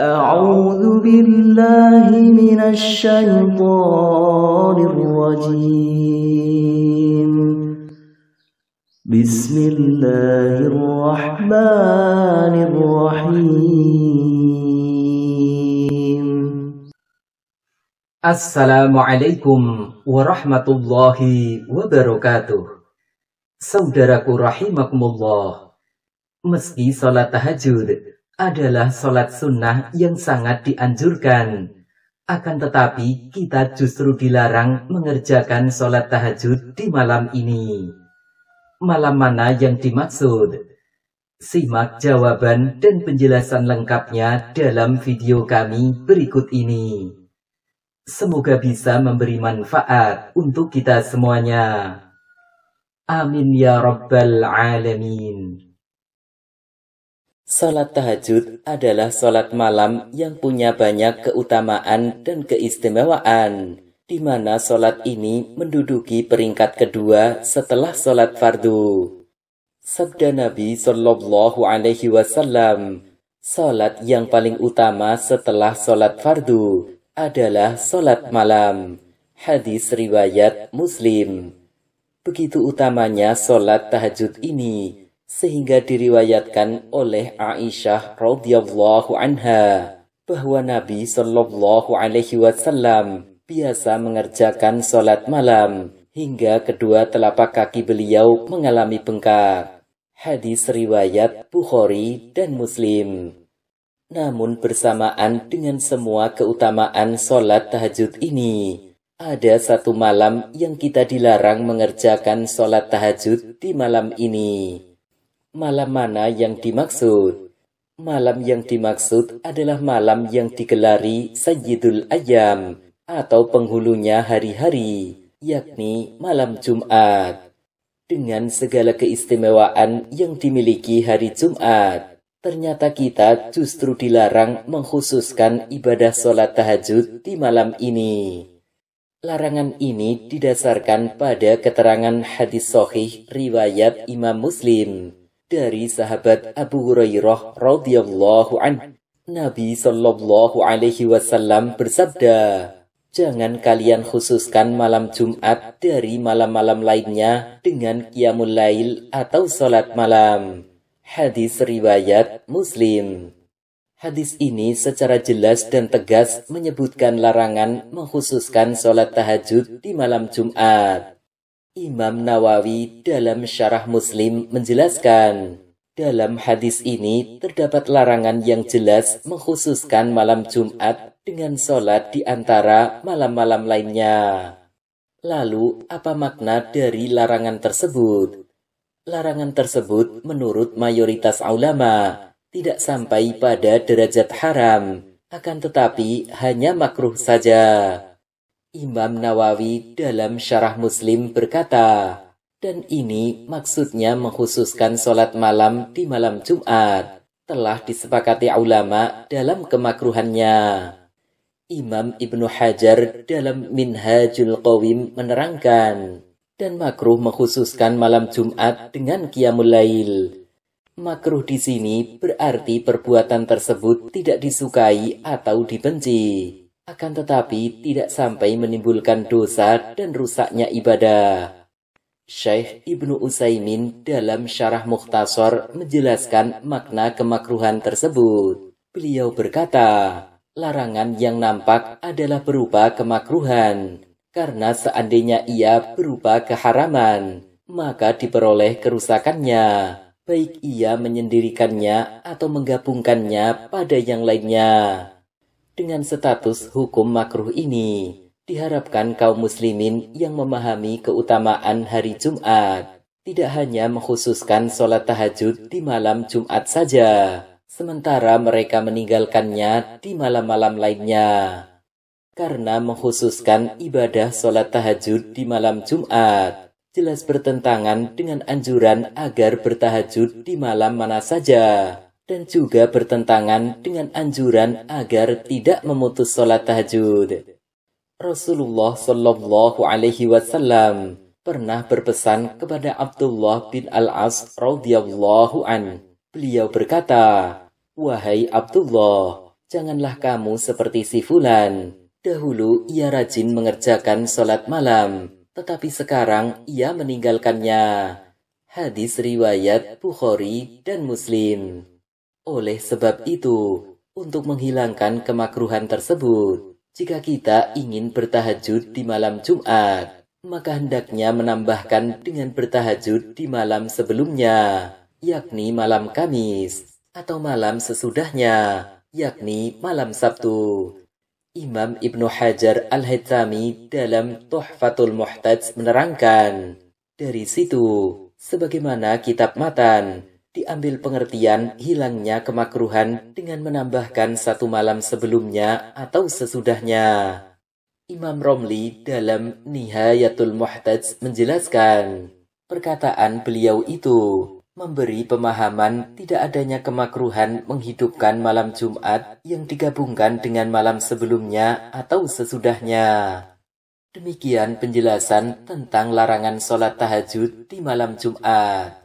أعوذ بالله من الشيطان الرجيم بسم الله الرحمن الرحيم السلام عليكم ورحمة الله وبركاته Saudaraku rahimakumullah Meski salat tahajud adalah sholat sunnah yang sangat dianjurkan. Akan tetapi, kita justru dilarang mengerjakan sholat tahajud di malam ini. Malam mana yang dimaksud? Simak jawaban dan penjelasan lengkapnya dalam video kami berikut ini. Semoga bisa memberi manfaat untuk kita semuanya. Amin ya Rabbal Alamin. Salat tahajud adalah salat malam yang punya banyak keutamaan dan keistimewaan, di mana salat ini menduduki peringkat kedua setelah salat fardu. Sabda Nabi Shallallahu Alaihi Wasallam, salat yang paling utama setelah salat fardu adalah salat malam. Hadis riwayat Muslim. Begitu utamanya salat tahajud ini sehingga diriwayatkan oleh Aisyah radhiyallahu anha bahwa Nabi Shallallahu alaihi wasallam biasa mengerjakan sholat malam hingga kedua telapak kaki beliau mengalami bengkak. Hadis riwayat Bukhari dan Muslim. Namun bersamaan dengan semua keutamaan sholat tahajud ini, ada satu malam yang kita dilarang mengerjakan sholat tahajud di malam ini Malam mana yang dimaksud? Malam yang dimaksud adalah malam yang digelari Sayyidul Ayam atau penghulunya hari-hari, yakni malam Jumat. Dengan segala keistimewaan yang dimiliki hari Jumat, ternyata kita justru dilarang mengkhususkan ibadah sholat tahajud di malam ini. Larangan ini didasarkan pada keterangan hadis sohih riwayat Imam Muslim dari sahabat Abu Hurairah radhiyallahu an. Nabi sallallahu alaihi wasallam bersabda, "Jangan kalian khususkan malam Jumat dari malam-malam lainnya dengan qiyamul lail atau salat malam." Hadis riwayat Muslim. Hadis ini secara jelas dan tegas menyebutkan larangan mengkhususkan sholat tahajud di malam Jumat. Imam Nawawi dalam Syarah Muslim menjelaskan, dalam hadis ini terdapat larangan yang jelas mengkhususkan malam Jumat dengan sholat di antara malam-malam lainnya. Lalu, apa makna dari larangan tersebut? Larangan tersebut menurut mayoritas ulama tidak sampai pada derajat haram, akan tetapi hanya makruh saja. Imam Nawawi dalam Syarah Muslim berkata, dan ini maksudnya mengkhususkan sholat malam di malam Jumat, telah disepakati ulama dalam kemakruhannya. Imam Ibnu Hajar dalam Minhajul Qawim menerangkan, dan makruh mengkhususkan malam Jumat dengan Qiyamul Lail. Makruh di sini berarti perbuatan tersebut tidak disukai atau dibenci akan tetapi tidak sampai menimbulkan dosa dan rusaknya ibadah. Syekh Ibnu Utsaimin dalam Syarah Mukhtasar menjelaskan makna kemakruhan tersebut. Beliau berkata, larangan yang nampak adalah berupa kemakruhan, karena seandainya ia berupa keharaman, maka diperoleh kerusakannya, baik ia menyendirikannya atau menggabungkannya pada yang lainnya. Dengan status hukum makruh ini, diharapkan kaum muslimin yang memahami keutamaan hari Jumat tidak hanya mengkhususkan sholat tahajud di malam Jumat saja, sementara mereka meninggalkannya di malam-malam lainnya. Karena mengkhususkan ibadah sholat tahajud di malam Jumat, jelas bertentangan dengan anjuran agar bertahajud di malam mana saja, dan juga bertentangan dengan anjuran agar tidak memutus sholat tahajud. Rasulullah Shallallahu Alaihi Wasallam pernah berpesan kepada Abdullah bin Al-As radhiyallahu an. Beliau berkata, "Wahai Abdullah, janganlah kamu seperti si fulan. Dahulu ia rajin mengerjakan sholat malam, tetapi sekarang ia meninggalkannya." Hadis riwayat Bukhari dan Muslim. Oleh sebab itu, untuk menghilangkan kemakruhan tersebut, jika kita ingin bertahajud di malam Jumat, maka hendaknya menambahkan dengan bertahajud di malam sebelumnya, yakni malam Kamis, atau malam sesudahnya, yakni malam Sabtu. Imam Ibnu Hajar Al-Haytami dalam Tuhfatul Muhtaj menerangkan, dari situ, sebagaimana kitab matan, diambil pengertian hilangnya kemakruhan dengan menambahkan satu malam sebelumnya atau sesudahnya. Imam Romli dalam Nihayatul Muhtaj menjelaskan, perkataan beliau itu memberi pemahaman tidak adanya kemakruhan menghidupkan malam Jumat yang digabungkan dengan malam sebelumnya atau sesudahnya. Demikian penjelasan tentang larangan sholat tahajud di malam Jumat.